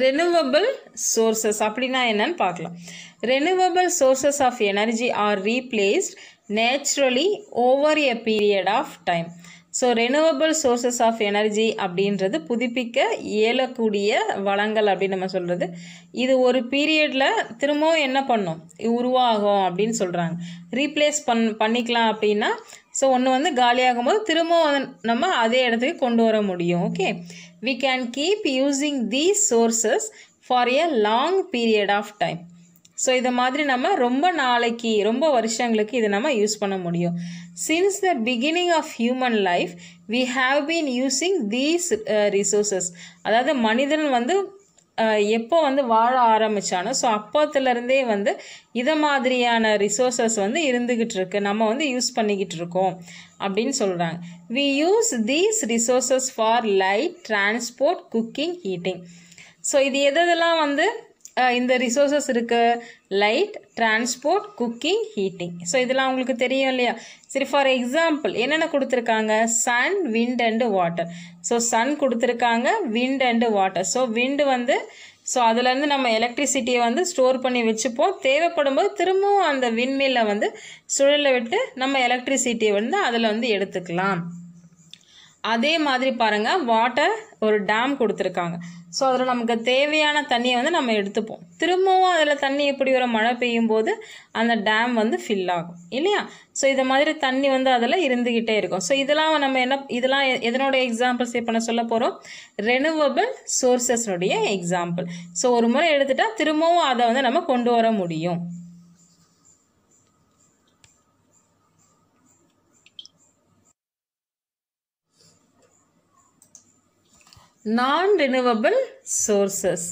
Renewable sources அப்படின்னா என்னன்னு பார்க்கலாம் renewable sources of energy are replaced naturally over a period of time so renewable sources of energy அப்படின்றது புதுப்பிக்க இயலக்கூடிய வளங்கள் அப்படின்னு நம்ம சொல்கிறது இது ஒரு பீரியடில் திரும்பவும் என்ன பண்ணும் உருவாகும் அப்படின்னு சொல்கிறாங்க ரீப்ளேஸ் பண் பண்ணிக்கலாம் அப்படின்னா ஸோ ஒன்று வந்து காலியாகும் போது திரும்பவும் நம்ம அதே இடத்துக்கு கொண்டு வர முடியும் okay we can keep using these sources for a long period of time so இதை மாதிரி நம்ம ரொம்ப நாளைக்கு ரொம்ப வருஷங்களுக்கு இதை நம்ம யூஸ் பண்ண முடியும் since the beginning of human life we have been using these resources அதாவது மனிதன் வந்து எப்போ வந்து வாழ ஆரம்பித்தானோ ஸோ அப்போத்துலேருந்தே வந்து இதை மாதிரியான ரிசோர்ஸஸ் வந்து இருந்துக்கிட்டு இருக்கு நம்ம வந்து யூஸ் பண்ணிக்கிட்டு இருக்கோம் அப்படின்னு சொல்கிறாங்க we use these resources for light transport cooking heating so இது எதெல்லாம் வந்து இந்த ரிசோர்ஸஸ் இருக்குது light transport cooking heating so இதெல்லாம் உங்களுக்கு தெரியும் இல்லையா சரி ஃபார் எக்ஸாம்பிள் என்னென்ன கொடுத்துருக்காங்க sun wind and water so sun கொடுத்துருக்காங்க wind and water so wind வந்து ஸோ அதுலேருந்து நம்ம எலக்ட்ரிசிட்டியை வந்து ஸ்டோர் பண்ணி வச்சுப்போம் தேவைப்படும் போது திரும்பவும் அந்த விண்மில்லை வந்து சுழலை விட்டு நம்ம எலக்ட்ரிசிட்டியை வந்து அதில் வந்து எடுத்துக்கலாம் அதே மாதிரி பாருங்கள் வாட்டர் ஒரு டேம் கொடுத்துருக்காங்க ஸோ அதில் நமக்கு தேவையான தண்ணியை வந்து நம்ம எடுத்துப்போம் திரும்பவும் அதில் தண்ணி எப்படி ஒரு மழை பெய்யும் போது அந்த டேம் வந்து ஃபில் ஆகும் இல்லையா ஸோ இது மாதிரி தண்ணி வந்து அதில் இருந்துக்கிட்டே இருக்கும் ஸோ இதெல்லாம் நம்ம என்ன இதெல்லாம் எதனோட எக்ஸாம்பிள்ஸ் இப்போ நான் சொல்ல போகிறோம் ரெனுவபிள் சோர்சஸ்னுடைய எக்ஸாம்பிள் ஸோ ஒரு முறை எடுத்துட்டால் திரும்பவும் அதை வந்து நம்ம கொண்டு வர முடியும் non-renewable sources.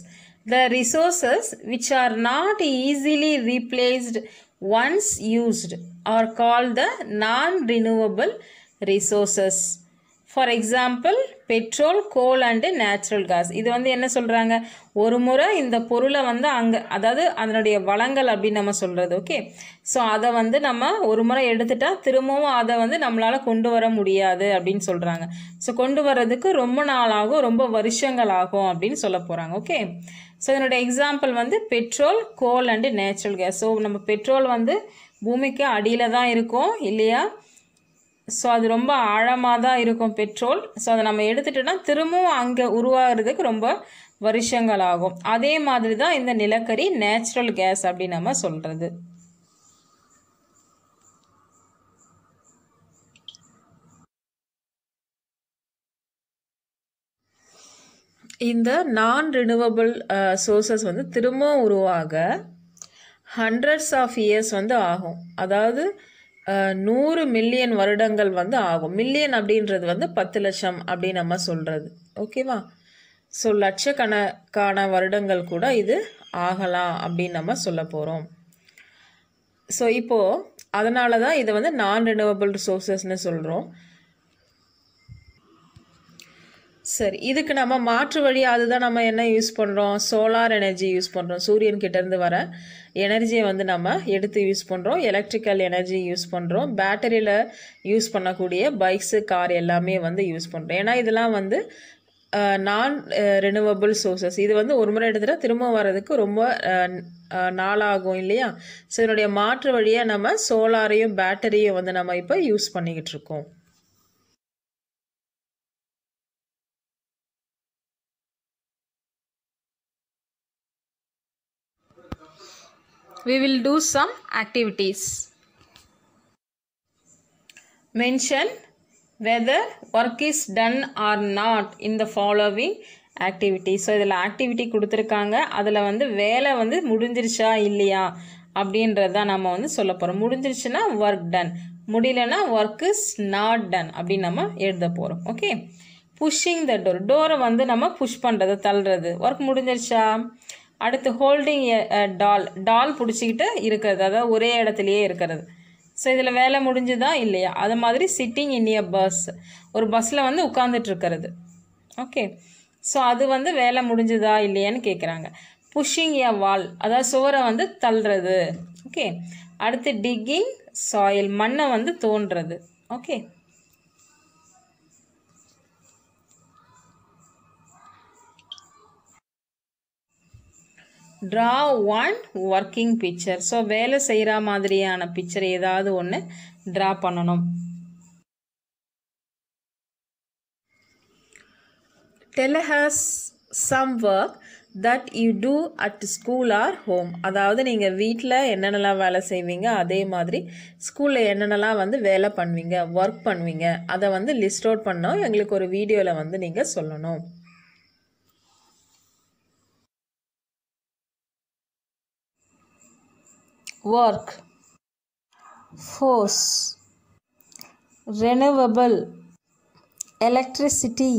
The resources which are not easily replaced once used are called the non-renewable resources. For example petrol coal and natural gas இது வந்து என்ன சொல்கிறாங்க ஒரு முறை இந்த பொருளை வந்து அங்கே அதாவது அதனுடைய வளங்கள் அப்படின்னு நம்ம சொல்கிறது ஓகே ஸோ அதை வந்து நம்ம ஒரு முறை எடுத்துட்டா திரும்பவும் அதை வந்து நம்மளால் கொண்டு வர முடியாது அப்படின்னு சொல்கிறாங்க ஸோ கொண்டு வர்றதுக்கு ரொம்ப நாளாகும் ரொம்ப வருஷங்கள் ஆகும் அப்படின்னு சொல்ல போகிறாங்க ஓகே ஸோ இதனுடைய எக்ஸாம்பிள் வந்து petrol coal and natural gas so நம்ம பெட்ரோல் வந்து பூமிக்கு அடியில் தான் இருக்கும் இல்லையா ஸோ அது ரொம்ப ஆழமாக தான் இருக்கும் பெட்ரோல் ஸோ அதை நம்ம எடுத்துட்டோம்னா திரும்பவும் அங்கே உருவாகிறதுக்கு ரொம்ப வருஷங்கள் ஆகும் அதே மாதிரி தான் இந்த நிலக்கரி நேச்சுரல் கேஸ் அப்படின்னு நம்ம சொல்கிறது இந்த நான் ரினுவபிள் சோர்சஸ் வந்து திரும்பவும் உருவாக ஹண்ட்ரட்ஸ் ஆஃப் இயர்ஸ் வந்து ஆகும் அதாவது நூறு மில்லியன் வருடங்கள் வந்து ஆகும் மில்லியன் அப்படின்றது வந்து பத்து லட்சம் அப்படின்னு நம்ம சொல்கிறது ஓகேவா ஸோ லட்சக்கணக்கான வருடங்கள் கூட இது ஆகலாம் அப்படின்னு நம்ம சொல்ல போகிறோம் ஸோ இப்போது அதனால தான் இதை வந்து நான் ரினுவபிள் ரிசோர்ஸஸ்ன்னு சொல்கிறோம் சரி இதுக்கு நம்ம மாற்று வழி அதுதான் நம்ம என்ன யூஸ் பண்ணுறோம் சோலார் எனர்ஜி யூஸ் பண்ணுறோம் சூரியன் கிட்டேருந்து வர எனர்ஜியை வந்து நம்ம எடுத்து யூஸ் பண்ணுறோம் எலக்ட்ரிக்கல் எனர்ஜி யூஸ் பண்ணுறோம் பேட்டரியில் யூஸ் பண்ணக்கூடிய பைக்ஸு கார் எல்லாமே வந்து யூஸ் பண்ணுறோம் ஏன்னா இதெல்லாம் வந்து நான் ரெனுவபிள் சோர்சஸ் இது வந்து ஒரு முறை எடுத்துகிட்டா திரும்ப வர்றதுக்கு ரொம்ப நாளாகும் இல்லையா ஸோ இதனுடைய மாற்று வழியாக நம்ம சோலாரையும் பேட்டரியும் வந்து நம்ம இப்போ யூஸ் பண்ணிக்கிட்டு இருக்கோம் we will do some activities. Mention whether work is done or not in the following activity so இதில் ஆக்டிவிட்டி கொடுத்துருக்காங்க அதில் வந்து வேலை வந்து முடிஞ்சிருச்சா இல்லையா அப்படின்றது தான் நம்ம வந்து சொல்ல போகிறோம் முடிஞ்சிருச்சுன்னா ஒர்க் டன் முடியலன்னா ஒர்க் இஸ் நாட் டன் அப்படின்னு நம்ம எழுத போகிறோம் ஓகே புஷ்ஷிங் த டோர் டோரை வந்து நம்ம புஷ் பண்ணுறது தள்ளுறது ஒர்க் முடிஞ்சிருச்சா அடுத்து ஹோல்டிங் டால் டால் பிடிச்சிக்கிட்டு இருக்கிறது அதாவது ஒரே இடத்துலையே இருக்கிறது ஸோ இதில் வேலை முடிஞ்சுதா இல்லையா அது மாதிரி சிட்டிங் இன் எ பஸ் ஒரு பஸ்ஸில் வந்து இருக்கிறது ஓகே ஸோ அது வந்து வேலை முடிஞ்சுதா இல்லையான்னு கேட்குறாங்க புஷிங் எ வால் அதாவது சுவரை வந்து தள்ளுறது ஓகே அடுத்து டிக்கிங் சாயில் மண்ணை வந்து தோன்றது okay draw one working picture so வேலை செய்கிற மாதிரியான பிக்சர் ஏதாவது ஒன்று ட்ரா பண்ணணும் tell us some work that you do at school or home அதாவது நீங்கள் வீட்டில் என்னென்னலாம் வேலை செய்வீங்க அதே மாதிரி ஸ்கூலில் என்னென்னலாம் வந்து வேலை பண்ணுவீங்க ஒர்க் பண்ணுவீங்க அதை வந்து லிஸ்ட் அவுட் பண்ணோம் எங்களுக்கு ஒரு வீடியோவில் வந்து நீங்கள் சொல்லணும் work force renewable electricity